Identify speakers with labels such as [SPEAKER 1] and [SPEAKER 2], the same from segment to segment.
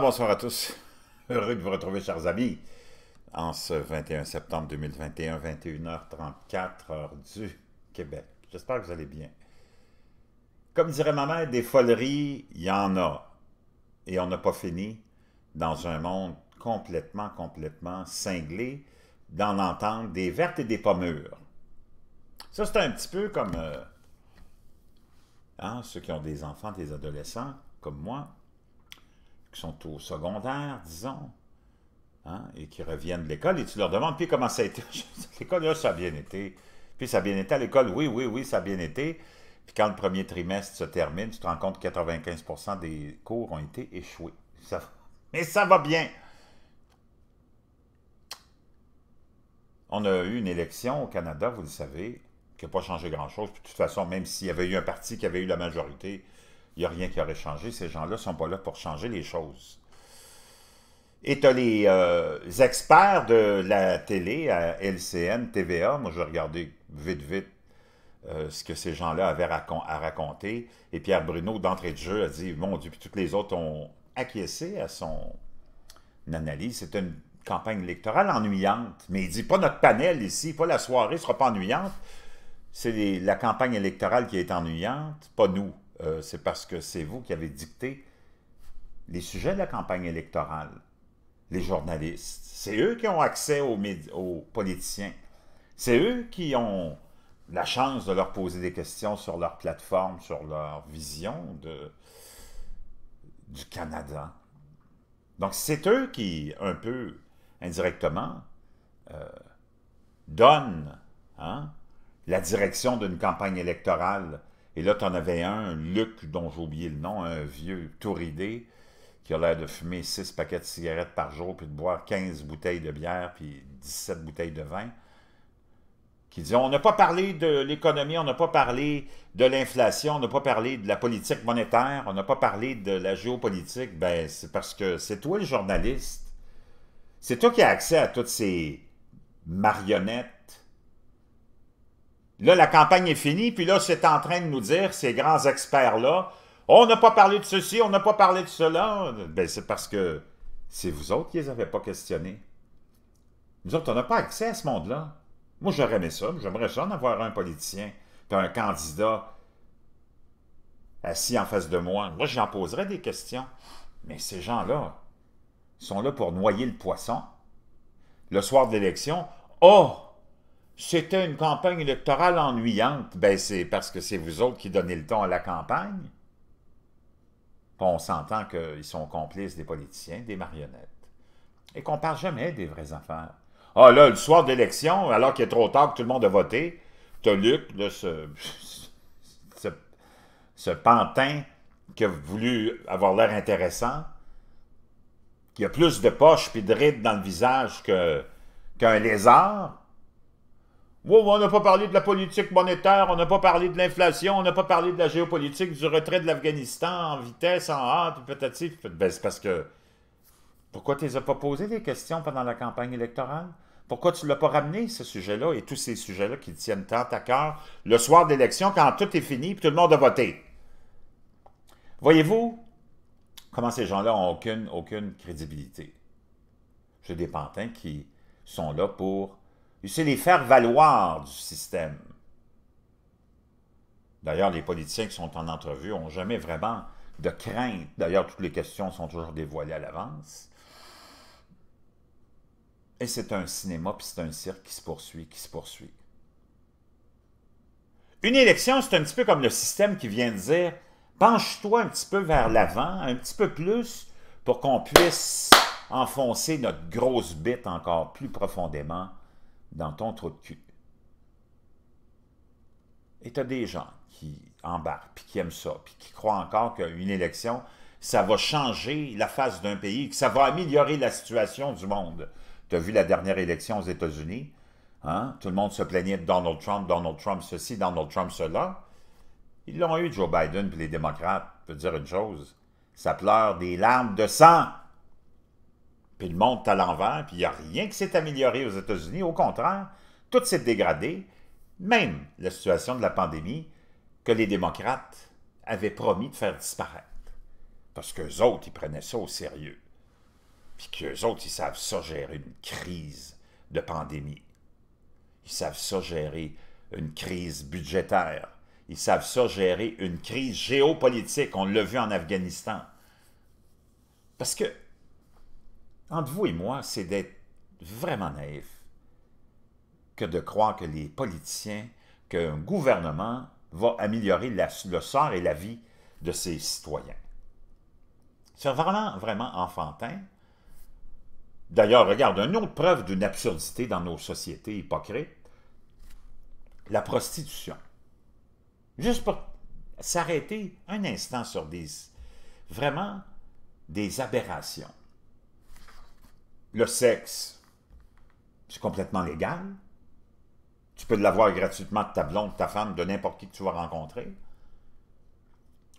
[SPEAKER 1] Bonsoir, à tous. Heureux de vous retrouver, chers amis, en ce 21 septembre 2021, 21h34, heure du Québec. J'espère que vous allez bien. Comme dirait ma mère, des foleries, il y en a. Et on n'a pas fini dans un monde complètement, complètement cinglé d'en entendre des vertes et des pommures. Ça, c'est un petit peu comme euh, hein, ceux qui ont des enfants, des adolescents, comme moi, qui sont au secondaire, disons, hein, et qui reviennent de l'école, et tu leur demandes, puis comment ça a été? l'école, ça a bien été. Puis ça a bien été à l'école, oui, oui, oui, ça a bien été. Puis quand le premier trimestre se termine, tu te rends compte que 95 des cours ont été échoués. Mais ça va bien! On a eu une élection au Canada, vous le savez, qui n'a pas changé grand-chose. de toute façon, même s'il y avait eu un parti qui avait eu la majorité, il n'y a rien qui aurait changé. Ces gens-là ne sont pas là pour changer les choses. Et tu as les euh, experts de la télé à LCN, TVA. Moi, je regardais vite, vite euh, ce que ces gens-là avaient à raconter. Et Pierre Bruno, d'entrée de jeu, a dit Mon Dieu, puis toutes les autres ont acquiescé à son analyse. C'est une campagne électorale ennuyante. Mais il dit Pas notre panel ici, pas la soirée ne sera pas ennuyante. C'est la campagne électorale qui est ennuyante, pas nous. Euh, c'est parce que c'est vous qui avez dicté les sujets de la campagne électorale, les journalistes. C'est eux qui ont accès aux, politiciens. C'est eux qui ont la chance de leur poser des questions sur leur plateforme, sur leur vision du Canada. Donc c'est eux qui, un peu indirectement, euh, donnent hein, la direction d'une campagne électorale et là, tu en avais un, Luc, dont j'ai oublié le nom, un vieux touridé, qui a l'air de fumer 6 paquets de cigarettes par jour, puis de boire 15 bouteilles de bière, puis 17 bouteilles de vin, qui dit on n'a pas parlé de l'économie, on n'a pas parlé de l'inflation, on n'a pas parlé de la politique monétaire, on n'a pas parlé de la géopolitique. Ben, c'est parce que c'est toi le journaliste. C'est toi qui as accès à toutes ces marionnettes Là, la campagne est finie, puis là, c'est en train de nous dire, ces grands experts-là, oh, on n'a pas parlé de ceci, on n'a pas parlé de cela. Ben, c'est parce que c'est vous autres qui les avez pas questionnés. Nous autres, on n'a pas accès à ce monde-là. Moi, j'aurais aimé ça, j'aimerais ça en avoir un politicien, un candidat assis en face de moi. Moi, j'en poserais des questions. Mais ces gens-là sont là pour noyer le poisson. Le soir de l'élection, oh, c'était une campagne électorale ennuyante, ben c'est parce que c'est vous autres qui donnez le ton à la campagne. On s'entend qu'ils sont complices des politiciens, des marionnettes. Et qu'on ne parle jamais des vraies affaires. Ah là, le soir d'élection, alors qu'il est trop tard que tout le monde a voté, Toluc, Luc, ce, ce, pantin qui a voulu avoir l'air intéressant, qui a plus de poches puis de rides dans le visage qu'un lézard, on n'a pas parlé de la politique monétaire, on n'a pas parlé de l'inflation, on n'a pas parlé de la géopolitique, du retrait de l'Afghanistan en vitesse, en hâte, patati. Ben, c'est parce que. Pourquoi tu les as pas posé des questions pendant la campagne électorale? Pourquoi tu ne l'as pas ramené, ce sujet-là, et tous ces sujets-là qui tiennent tant à cœur, le soir d'élection, quand tout est fini, et tout le monde a voté? Voyez-vous comment ces gens-là n'ont aucune, aucune crédibilité. J'ai des pantins qui sont là pour et c'est les faire valoir du système. D'ailleurs, les politiciens qui sont en entrevue n'ont jamais vraiment de crainte. D'ailleurs, toutes les questions sont toujours dévoilées à l'avance. Et c'est un cinéma, puis c'est un cirque qui se poursuit, qui se poursuit. Une élection, c'est un petit peu comme le système qui vient de dire penche-toi un petit peu vers l'avant, un petit peu plus, pour qu'on puisse enfoncer notre grosse bite encore plus profondément dans ton trou de cul. Et tu as des gens qui embarquent, puis qui aiment ça, puis qui croient encore qu'une élection, ça va changer la face d'un pays, que ça va améliorer la situation du monde. Tu as vu la dernière élection aux États-Unis, hein? tout le monde se plaignait de Donald Trump, Donald Trump ceci, Donald Trump cela. Ils l'ont eu, Joe Biden, puis les démocrates. Peut peux dire une chose, ça pleure des larmes de sang puis le monde est à l'envers, puis il n'y a rien qui s'est amélioré aux États-Unis. Au contraire, tout s'est dégradé, même la situation de la pandémie que les démocrates avaient promis de faire disparaître. Parce qu'eux autres, ils prenaient ça au sérieux. Puis qu'eux autres, ils savent ça gérer une crise de pandémie. Ils savent ça gérer une crise budgétaire. Ils savent ça gérer une crise géopolitique. On l'a vu en Afghanistan. Parce que entre vous et moi, c'est d'être vraiment naïf que de croire que les politiciens, qu'un gouvernement va améliorer le sort et la vie de ses citoyens. C'est vraiment, vraiment enfantin. D'ailleurs, regarde, une autre preuve d'une absurdité dans nos sociétés hypocrites, la prostitution. Juste pour s'arrêter un instant sur des, vraiment, des aberrations le sexe, c'est complètement légal. Tu peux l'avoir gratuitement de ta blonde, de ta femme, de n'importe qui que tu vas rencontrer.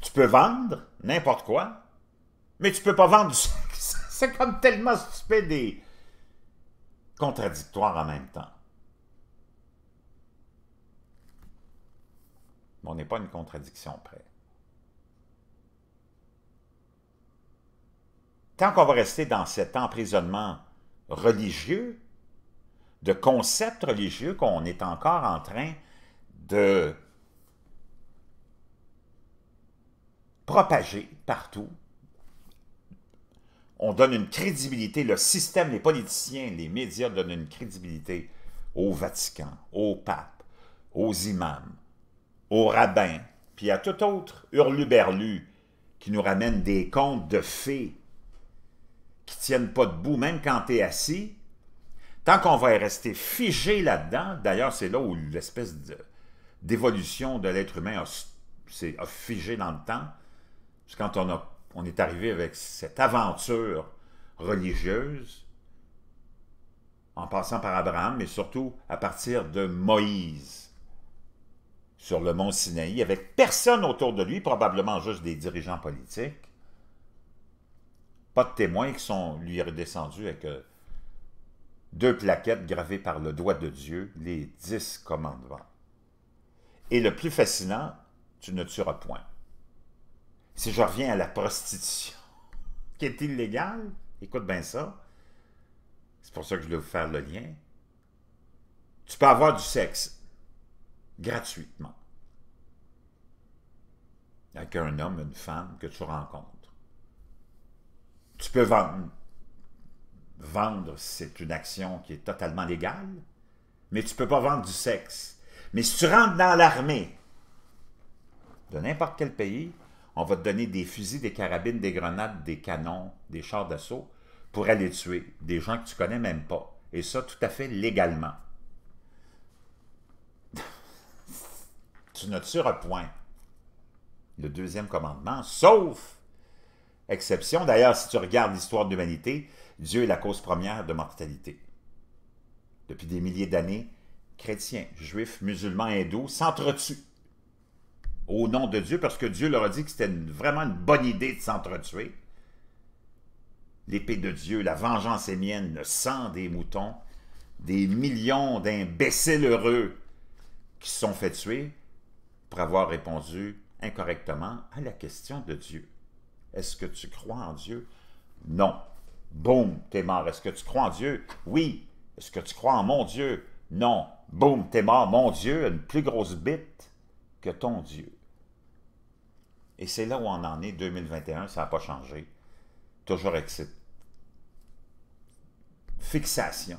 [SPEAKER 1] Tu peux vendre n'importe quoi, mais tu peux pas vendre du sexe. C'est comme tellement stupide et contradictoire en même temps. on n'est pas une contradiction près. tant qu'on va rester dans cet emprisonnement religieux, de concepts religieux qu'on est encore en train de propager partout, on donne une crédibilité, le système, les politiciens, les médias donnent une crédibilité au Vatican, au pape, aux imams, aux rabbins, puis à tout autre hurluberlu qui nous ramène des contes de fées qui tiennent pas debout, même quand tu es assis, tant qu'on va rester figé là-dedans, d'ailleurs, c'est là où l'espèce d'évolution de, l'être humain a figé dans le temps, c'est quand on, a, on est arrivé avec cette aventure religieuse, en passant par Abraham, mais surtout à partir de Moïse sur le mont Sinaï, avec personne autour de lui, probablement juste des dirigeants politiques, pas de témoins qui sont lui redescendus avec euh, deux plaquettes gravées par le doigt de Dieu, les dix commandements. Et le plus fascinant, tu ne tueras point. Si je reviens à la prostitution, qui est illégale, écoute bien ça, c'est pour ça que je vais vous faire le lien, tu peux avoir du sexe gratuitement avec un homme, une femme que tu rencontres tu peux vendre. Vendre, c'est une action qui est totalement légale, mais tu ne peux pas vendre du sexe. Mais si tu rentres dans l'armée de n'importe quel pays, on va te donner des fusils, des carabines, des grenades, des canons, des chars d'assaut pour aller tuer des gens que tu connais même pas. Et ça, tout à fait légalement. tu ne tires point. Le deuxième commandement, sauf exception. D'ailleurs, si tu regardes l'histoire de l'humanité, Dieu est la cause première de mortalité. Depuis des milliers d'années, chrétiens, juifs, musulmans, hindous s'entretuent au nom de Dieu parce que Dieu leur a dit que c'était vraiment une bonne idée de s'entretuer. L'épée de Dieu, la vengeance est mienne, le sang des moutons, des millions d'imbéciles heureux qui se sont fait tuer pour avoir répondu incorrectement à la question de Dieu. Est-ce que tu crois en Dieu? Non. Boum, t'es mort. Est-ce que tu crois en Dieu? Oui. Est-ce que tu crois en mon Dieu? Non. Boum, t'es mort. Mon Dieu a une plus grosse bite que ton Dieu. Et c'est là où on en est, 2021, ça n'a pas changé. Toujours excite. fixation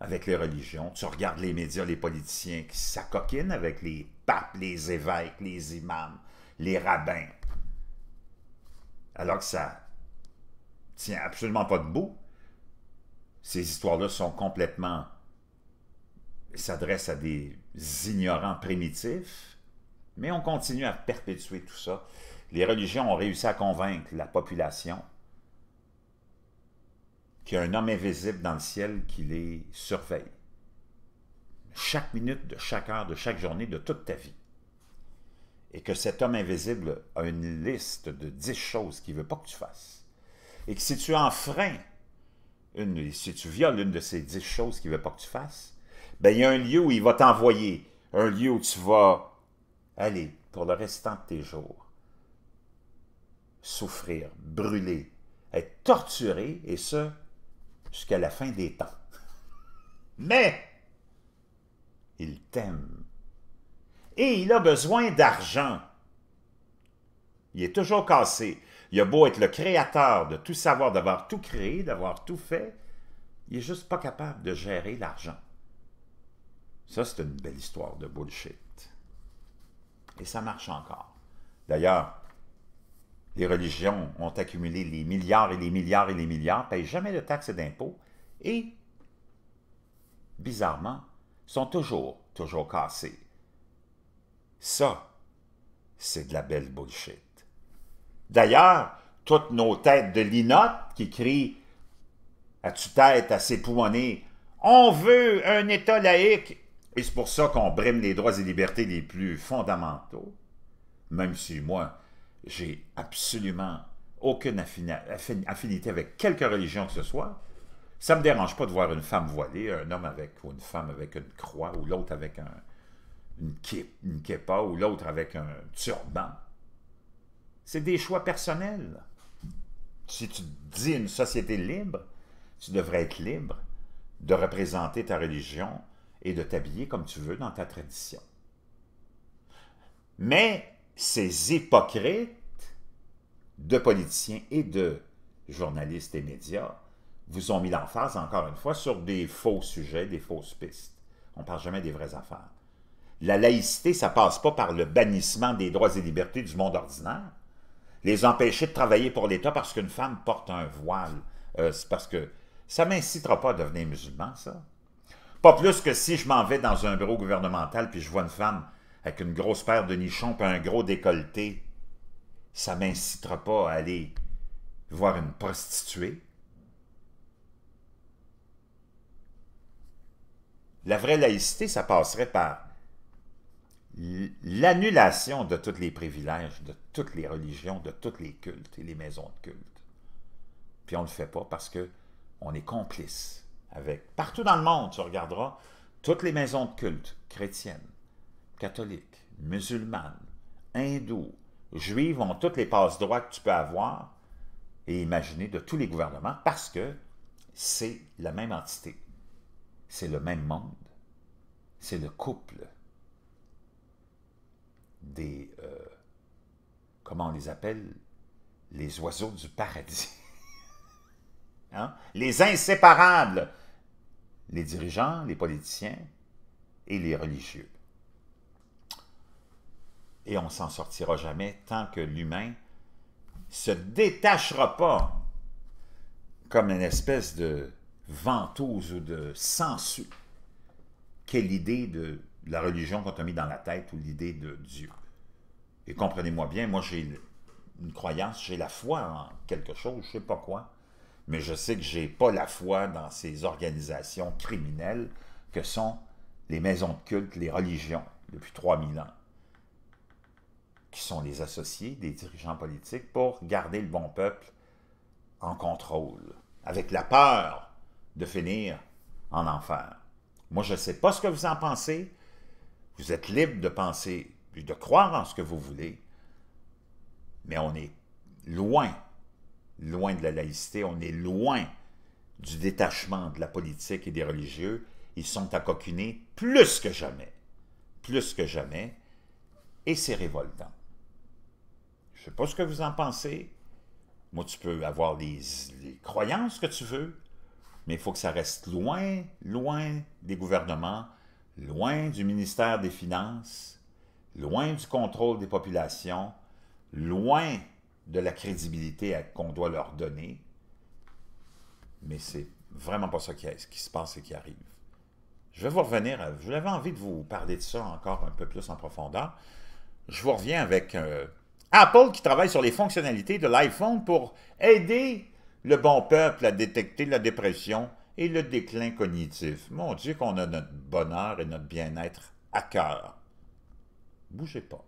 [SPEAKER 1] avec les religions. Tu regardes les médias, les politiciens qui s'acoquinent avec les papes, les évêques, les imams, les rabbins alors que ça tient absolument pas debout. Ces histoires-là sont complètement s'adressent à des ignorants primitifs, mais on continue à perpétuer tout ça. Les religions ont réussi à convaincre la population qu'il y a un homme invisible dans le ciel qui les surveille. Chaque minute de chaque heure de chaque journée de toute ta vie et que cet homme invisible a une liste de dix choses qu'il ne veut pas que tu fasses, et que si tu enfreins, une, si tu violes une de ces dix choses qu'il ne veut pas que tu fasses, ben, il y a un lieu où il va t'envoyer, un lieu où tu vas aller pour le restant de tes jours, souffrir, brûler, être torturé, et ce, jusqu'à la fin des temps. Mais, il t'aime et il a besoin d'argent. Il est toujours cassé. Il a beau être le créateur de tout savoir, d'avoir tout créé, d'avoir tout fait, il n'est juste pas capable de gérer l'argent. Ça, c'est une belle histoire de bullshit. Et ça marche encore. D'ailleurs, les religions ont accumulé les milliards et les milliards et les milliards, payent jamais de taxes et d'impôts, et, bizarrement, sont toujours, toujours cassés. Ça, c'est de la belle bullshit. D'ailleurs, toutes nos têtes de linotte qui crient à tu tête à ses on veut un État laïque, et c'est pour ça qu'on brime les droits et libertés les plus fondamentaux, même si moi, j'ai absolument aucune affinité avec quelque religion que ce soit, ça ne me dérange pas de voir une femme voilée, un homme avec ou une femme avec une croix, ou l'autre avec un, une, une ou l'autre avec un turban. C'est des choix personnels. Si tu dis une société libre, tu devrais être libre de représenter ta religion et de t'habiller comme tu veux dans ta tradition. Mais ces hypocrites de politiciens et de journalistes et médias vous ont mis l'emphase, encore une fois, sur des faux sujets, des fausses pistes. On ne parle jamais des vraies affaires. La laïcité, ça passe pas par le bannissement des droits et libertés du monde ordinaire. Les empêcher de travailler pour l'État parce qu'une femme porte un voile, euh, c'est parce que ça m'incitera pas à devenir musulman, ça. Pas plus que si je m'en vais dans un bureau gouvernemental puis je vois une femme avec une grosse paire de nichons et un gros décolleté, ça m'incitera pas à aller voir une prostituée. La vraie laïcité, ça passerait par l'annulation de tous les privilèges, de toutes les religions, de tous les cultes et les maisons de culte. Puis on ne le fait pas parce que on est complice avec... Partout dans le monde, tu regarderas, toutes les maisons de culte chrétiennes, catholiques, musulmanes, hindous, juives ont toutes les passes droits que tu peux avoir et imaginer de tous les gouvernements parce que c'est la même entité, c'est le même monde, c'est le couple, des... Euh, comment on les appelle? Les oiseaux du paradis. Hein? Les inséparables. Les dirigeants, les politiciens et les religieux. Et on s'en sortira jamais tant que l'humain se détachera pas comme une espèce de ventouse ou de sensu Quelle idée de la religion qu'on a mis dans la tête ou l'idée de Dieu. Et comprenez-moi bien, moi j'ai une croyance, j'ai la foi en quelque chose, je ne sais pas quoi, mais je sais que je n'ai pas la foi dans ces organisations criminelles que sont les maisons de culte, les religions, depuis 3000 ans, qui sont les associés des dirigeants politiques pour garder le bon peuple en contrôle, avec la peur de finir en enfer. Moi, je ne sais pas ce que vous en pensez. Vous êtes libre de penser et de croire en ce que vous voulez, mais on est loin, loin de la laïcité, on est loin du détachement de la politique et des religieux. Ils sont à coquiner plus que jamais, plus que jamais, et c'est révoltant. Je ne sais pas ce que vous en pensez. Moi, tu peux avoir les, les croyances que tu veux, mais il faut que ça reste loin, loin des gouvernements loin du ministère des Finances, loin du contrôle des populations, loin de la crédibilité qu'on doit leur donner. Mais c'est vraiment pas ça qui, qui se passe et qui arrive. Je vais vous revenir, à, je l'avais envie de vous parler de ça encore un peu plus en profondeur. Je vous reviens avec euh, Apple qui travaille sur les fonctionnalités de l'iPhone pour aider le bon peuple à détecter la dépression et le déclin cognitif. Mon Dieu qu'on a notre bonheur et notre bien-être à cœur. Bougez pas.